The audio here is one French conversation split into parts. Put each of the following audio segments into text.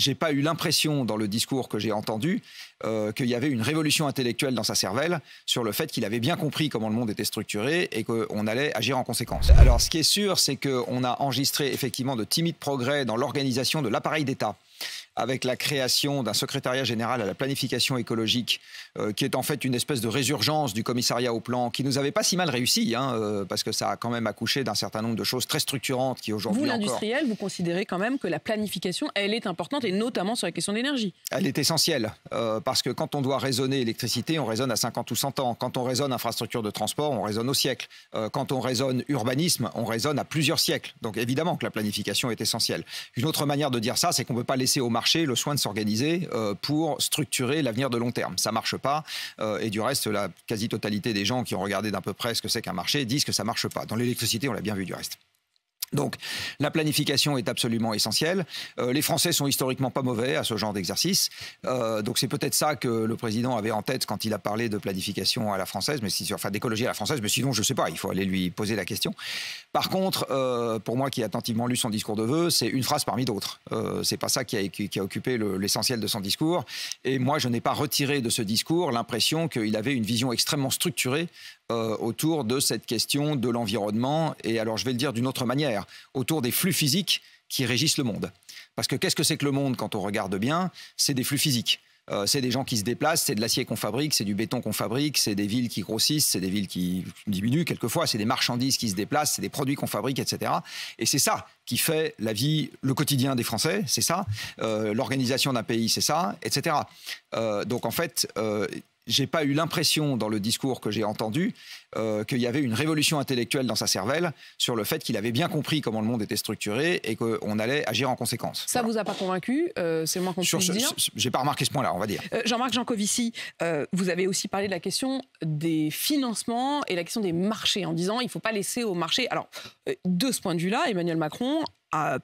j'ai pas eu l'impression dans le discours que j'ai entendu euh, qu'il y avait une révolution intellectuelle dans sa cervelle sur le fait qu'il avait bien compris comment le monde était structuré et qu'on allait agir en conséquence. Alors ce qui est sûr, c'est qu'on a enregistré effectivement de timides progrès dans l'organisation de l'appareil d'État avec la création d'un secrétariat général à la planification écologique, euh, qui est en fait une espèce de résurgence du commissariat au plan, qui nous avait pas si mal réussi, hein, euh, parce que ça a quand même accouché d'un certain nombre de choses très structurantes qui aujourd'hui. Vous, l'industriel, vous considérez quand même que la planification, elle est importante, et notamment sur la question de l'énergie Elle est essentielle, euh, parce que quand on doit raisonner électricité, on raisonne à 50 ou 100 ans. Quand on raisonne infrastructure de transport, on raisonne au siècle. quand on raisonne urbanisme, on raisonne à plusieurs siècles. Donc évidemment que la planification est essentielle. Une autre manière de dire ça, c'est qu'on ne peut pas laisser au marché le soin de s'organiser euh, pour structurer l'avenir de long terme. Ça marche pas. Euh, et du reste, la quasi-totalité des gens qui ont regardé d'un peu près ce que c'est qu'un marché disent que ça marche pas. Dans l'électricité, on l'a bien vu du reste. Donc, la planification est absolument essentielle. Euh, les Français sont historiquement pas mauvais à ce genre d'exercice. Euh, donc, c'est peut-être ça que le président avait en tête quand il a parlé de planification à la française, mais si, enfin d'écologie à la française. Mais sinon, je ne sais pas. Il faut aller lui poser la question. Par contre, euh, pour moi qui ai attentivement lu son discours de vœux, c'est une phrase parmi d'autres. c'est pas ça qui a, occupé l'essentiel de son discours. Et moi, je n'ai pas retiré de ce discours l'impression qu'il avait une vision extrêmement structurée euh, autour de cette question de l'environnement, et alors je vais le dire d'une autre manière, autour des flux physiques qui régissent le monde. Parce que qu'est-ce que c'est que le monde quand on regarde bien C'est des flux physiques. Euh, c'est des gens qui se déplacent, c'est de l'acier qu'on fabrique, c'est du béton qu'on fabrique, c'est des villes qui grossissent, c'est des villes qui diminuent quelquefois, c'est des marchandises qui se déplacent, c'est des produits qu'on fabrique, etc. Et c'est ça qui fait la vie, le quotidien des Français, c'est ça. Euh, l'organisation d'un pays, c'est ça, etc. donc en fait, j'ai pas eu l'impression dans le discours que j'ai entendu euh, qu'il y avait une révolution intellectuelle dans sa cervelle sur le fait qu'il avait bien compris comment le monde était structuré et qu'on allait agir en conséquence. Ça vous a pas convaincu euh, C'est moins qu'on ce, dire. J'ai pas remarqué ce point-là, on va dire. Euh, Jean-Marc Jancovici, euh, vous avez aussi parlé de la question des financements et la question des marchés en disant il faut pas laisser au marché. Alors de ce point de vue-là, Emmanuel Macron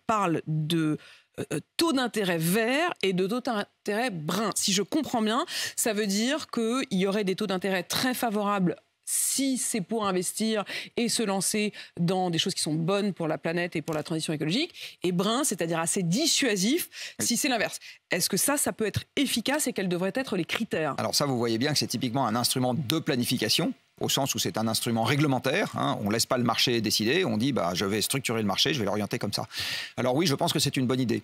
parle de euh, euh, taux d'intérêt vert et de taux d'intérêt brun. Si je comprends bien, ça veut dire qu'il y aurait des taux d'intérêt très favorables si c'est pour investir et se lancer dans des choses qui sont bonnes pour la planète et pour la transition écologique, et brun, c'est-à-dire assez dissuasif, si c'est l'inverse. Est-ce que ça, ça peut être efficace et quels devraient être les critères Alors ça, vous voyez bien que c'est typiquement un instrument de planification au sens où c'est un instrument réglementaire. Hein, on ne laisse pas le marché décider, on dit bah, je vais structurer le marché, je vais l'orienter comme ça. Alors oui, je pense que c'est une bonne idée,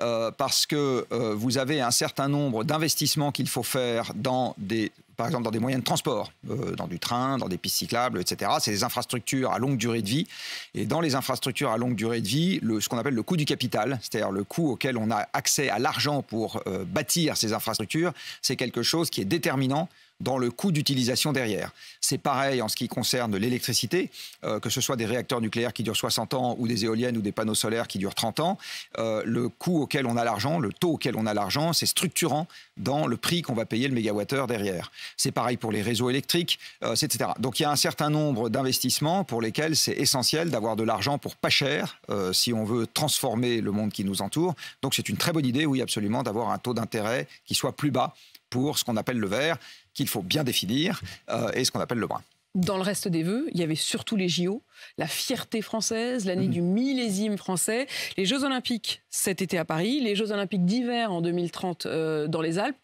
euh, parce que euh, vous avez un certain nombre d'investissements qu'il faut faire dans des par exemple dans des moyens de transport, euh, dans du train, dans des pistes cyclables, etc. C'est des infrastructures à longue durée de vie. Et dans les infrastructures à longue durée de vie, le, ce qu'on appelle le coût du capital, c'est-à-dire le coût auquel on a accès à l'argent pour bâtir ces infrastructures, c'est quelque chose qui est déterminant dans le coût d'utilisation derrière. C'est pareil en ce qui concerne l'électricité, euh, que ce soit des réacteurs nucléaires qui durent 60 ans ou des éoliennes ou des panneaux solaires qui durent 30 ans, euh, le coût auquel on a l'argent, le taux auquel on a l'argent, c'est structurant dans le prix qu'on va payer le mégawattheure derrière. C'est pareil pour les réseaux électriques, euh, etc. Donc il y a un certain nombre d'investissements pour lesquels c'est essentiel d'avoir de l'argent pour pas cher si on veut transformer le monde qui nous entoure. Donc c'est une très bonne idée, oui, absolument, d'avoir un taux d'intérêt qui soit plus bas pour ce qu'on appelle le vert qu'il faut bien définir euh, et ce qu'on appelle le brin. Dans le reste des vœux, il y avait surtout les JO, la fierté française, l'année mhm. du millésime français, les Jeux Olympiques cet été à Paris, les Jeux Olympiques d'hiver en 2030 euh, dans les Alpes.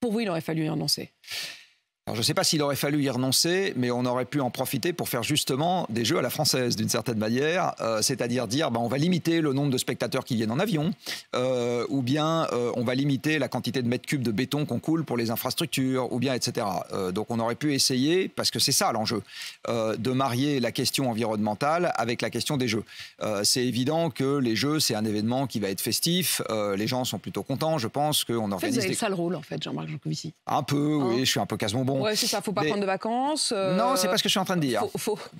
Pour vous, il aurait fallu y annoncer alors je ne sais pas s'il aurait fallu y renoncer, mais on aurait pu en profiter pour faire justement des jeux à la française d'une certaine manière, euh, c'est-à-dire dire bah, on va limiter le nombre de spectateurs qui viennent en avion, euh, ou bien euh, on va limiter la quantité de mètres cubes de béton qu'on coule pour les infrastructures, ou bien etc. donc on aurait pu essayer, parce que c'est ça l'enjeu, de marier la question environnementale avec la question des jeux. c'est évident que les jeux, c'est un événement qui va être festif, les gens sont plutôt contents, je pense qu'on organise... En fait, vous avez le sale rôle en fait, Jean-Marc Jancovici. Un peu, oui, hein je suis un peu casse-bonbon c'est ça, faut pas prendre de vacances. Euh, non, c'est pas ce que je suis en train de dire.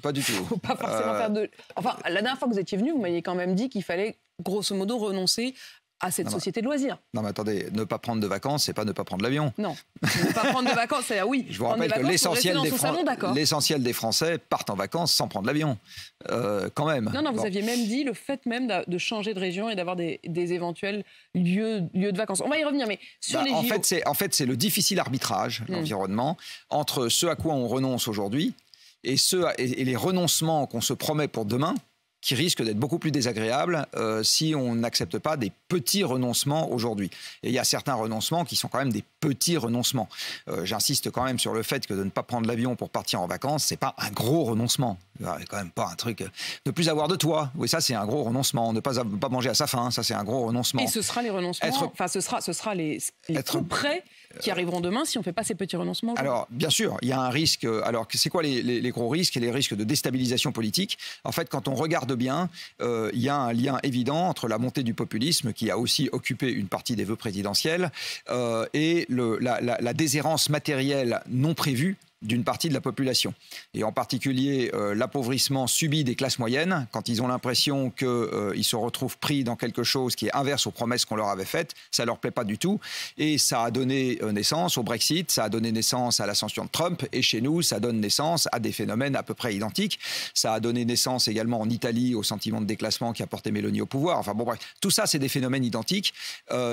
Pas du tout. Faut pas forcément euh, faire de. Enfin, la dernière fois que vous étiez venu, vous m'aviez quand même dit qu'il fallait grosso modo renoncer à cette société de loisirs. Non, mais attendez, ne pas prendre de vacances, c'est pas ne pas prendre l'avion. Non, ne pas prendre de vacances, c'est ah oui. Je vous rappelle que l'essentiel des, des Français partent en vacances sans prendre l'avion, euh, quand même. Non, non, vous aviez même dit le fait même de changer de région et d'avoir des, éventuels lieux, lieux de vacances. On va y revenir, mais sur bah, les en Fait, c'est, en fait, c'est le difficile arbitrage, hmm. l'environnement, entre ce à quoi on renonce aujourd'hui et, et, les renoncements qu'on se promet pour demain qui risquent d'être beaucoup plus désagréables euh, si on n'accepte pas des petits renoncements aujourd'hui. Et il y a certains renoncements qui sont quand même des petits renoncements. Euh, j'insiste quand même sur le fait que de ne pas prendre l'avion pour partir en vacances, c'est pas un gros renoncement. quand même pas un truc. Ne euh, plus avoir de toi. oui, ça c'est un gros renoncement. Ne pas, pas manger à sa faim, ça c'est un gros renoncement. Et ce sera les renoncements. Enfin, ce sera, ce sera les, prêts qui arriveront demain si on ne fait pas ces petits renoncements. Alors, bien sûr, il y a un risque. Euh, alors, c'est quoi les, gros risques et les risques de déstabilisation politique En fait, quand on regarde bien, il y a un lien évident entre la montée du populisme qui a aussi occupé une partie des vœux présidentiels, euh, et la, la, la déshérence matérielle non prévue d'une partie de la population. Et en particulier euh, l'appauvrissement subi des classes moyennes, quand ils ont l'impression qu'ils euh, se retrouvent pris dans quelque chose qui est inverse aux promesses qu'on leur avait faites, ça leur plaît pas du tout. Et ça a donné euh, naissance au Brexit, ça a donné naissance à l'ascension de Trump, et chez nous, ça donne naissance à des phénomènes à peu près identiques. Ça a donné naissance également en Italie au sentiment de déclassement qui a porté Mélanie au pouvoir. Enfin bon, bref, tout ça, c'est des phénomènes identiques.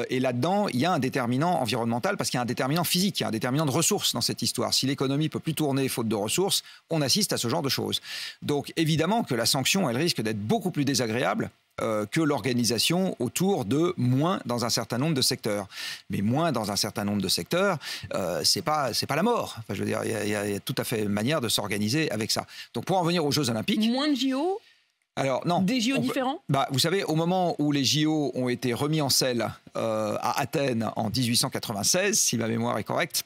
et là-dedans, il y a un déterminant environnemental, parce qu'il y a un déterminant physique, il y a un déterminant de ressources dans cette histoire. Si l'économie peut plus tourner faute de ressources, on assiste à ce genre de choses. Donc évidemment que la sanction, elle risque d'être beaucoup plus désagréable euh, que l'organisation autour de moins dans un certain nombre de secteurs. Mais moins dans un certain nombre de secteurs, euh, c'est pas c'est pas la mort. Enfin, je veux dire, il y, a tout à fait manière de s'organiser avec ça. Donc pour en venir aux Jeux Olympiques, moins de JO. Alors non. Des JO différents. Bah, vous savez, au moment où les JO ont été remis en selle euh, à Athènes en 1896, si ma mémoire est correcte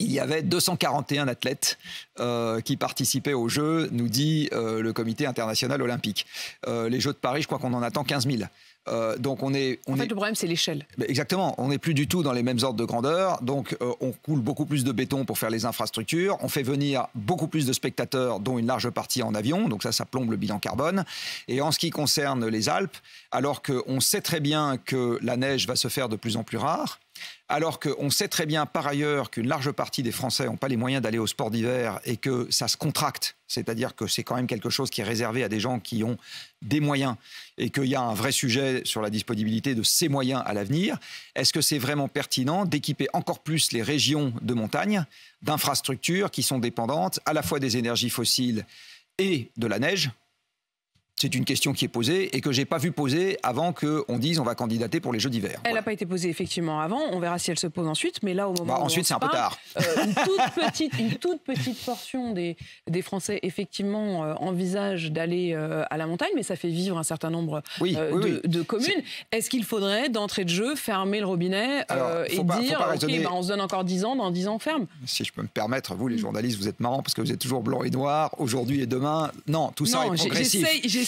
il y avait 241 athlètes euh, qui participaient aux Jeux, nous dit euh, le Comité international olympique. Euh, les Jeux de Paris, je crois qu'on en attend 15 000. donc on est, on en fait, le problème, c'est l'échelle. Exactement. On n'est plus du tout dans les mêmes ordres de grandeur. Donc, on coule beaucoup plus de béton pour faire les infrastructures. On fait venir beaucoup plus de spectateurs, dont une large partie en avion. Donc ça, ça plombe le bilan carbone. Et en ce qui concerne les Alpes, alors qu'on sait très bien que la neige va se faire de plus en plus rare, alors qu'on sait très bien par ailleurs qu'une large partie des Français n'ont pas les moyens d'aller au sport d'hiver et que ça se contracte, c'est-à-dire que c'est quand même quelque chose qui est réservé à des gens qui ont des moyens et qu'il y a un vrai sujet sur la disponibilité de ces moyens à l'avenir, est-ce que c'est vraiment pertinent d'équiper encore plus les régions de montagne d'infrastructures qui sont dépendantes à la fois des énergies fossiles et de la neige c'est une question qui est posée et que je n'ai pas vu poser avant qu'on dise on va candidater pour les Jeux d'hiver. Elle n'a pas été posée effectivement avant. On verra si elle se pose ensuite. Mais là, au moment bah, où ensuite, c'est un peu tard. Euh, une, toute petite, portion des, des Français effectivement euh, envisagent d'aller euh, à la montagne, mais ça fait vivre un certain nombre de, communes. Est-ce qu'il faudrait d'entrée de jeu fermer le robinet et dire bah, on se donne encore 10 ans, dans 10 ans ferme Si je peux me permettre, vous les mm. journalistes, vous êtes marrants parce que vous êtes toujours blanc et noir aujourd'hui et demain. Non, tout ça est progressif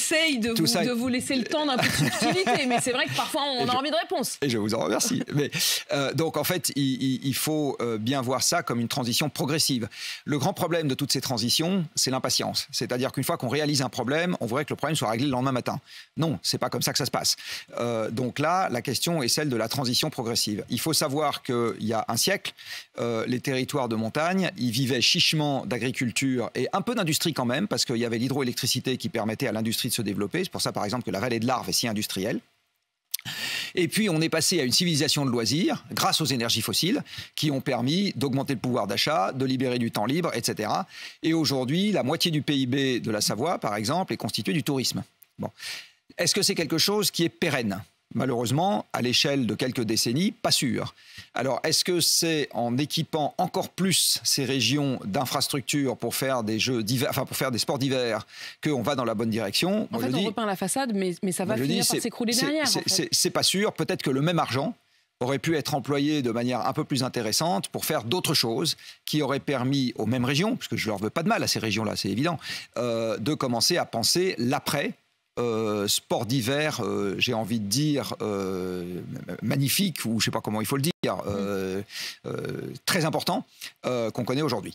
j'essaye de, vous, de vous laisser le temps d'un peu de subtilité, mais c'est vrai que parfois on, a envie de réponse. Et je vous en remercie. mais, euh, donc en fait, il, faut euh, bien voir ça comme une transition progressive. Le grand problème de toutes ces transitions, c'est l'impatience. C'est-à-dire qu'une fois qu'on réalise un problème, on voudrait que le problème soit réglé le lendemain matin. Non, c'est pas comme ça que ça se passe. Euh, donc là, la question est celle de la transition progressive. Il faut savoir qu'il y a un siècle, les territoires de montagne, ils vivaient chichement d'agriculture et un peu d'industrie quand même, parce qu'il y avait l'hydroélectricité qui permettait à l'industrie se développer. C'est pour ça, par exemple, que la vallée de l'Arve est si industrielle. Et puis, on est passé à une civilisation de loisirs grâce aux énergies fossiles qui ont permis d'augmenter le pouvoir d'achat, de libérer du temps libre, etc. Et aujourd'hui, la moitié du PIB de la Savoie, par exemple, est constituée du tourisme. Bon. Est-ce que c'est quelque chose qui est pérenne malheureusement, à l'échelle de quelques décennies, pas sûr. Alors, est-ce que c'est en équipant encore plus ces régions d'infrastructures pour faire des jeux divers, pour faire des sports d'hiver, qu'on va dans la bonne direction En fait, on repeint la façade, mais, mais ça va finir par s'écrouler derrière. C'est pas sûr. Peut-être que le même argent aurait pu être employé de manière un peu plus intéressante pour faire d'autres choses qui auraient permis aux mêmes régions, puisque je leur veux pas de mal à ces régions-là, c'est évident, euh, de commencer à penser l'après euh, sport d'hiver, euh, j'ai envie de dire, euh, magnifique, ou je ne sais pas comment il faut le dire, mmh. très important, qu'on connaît aujourd'hui.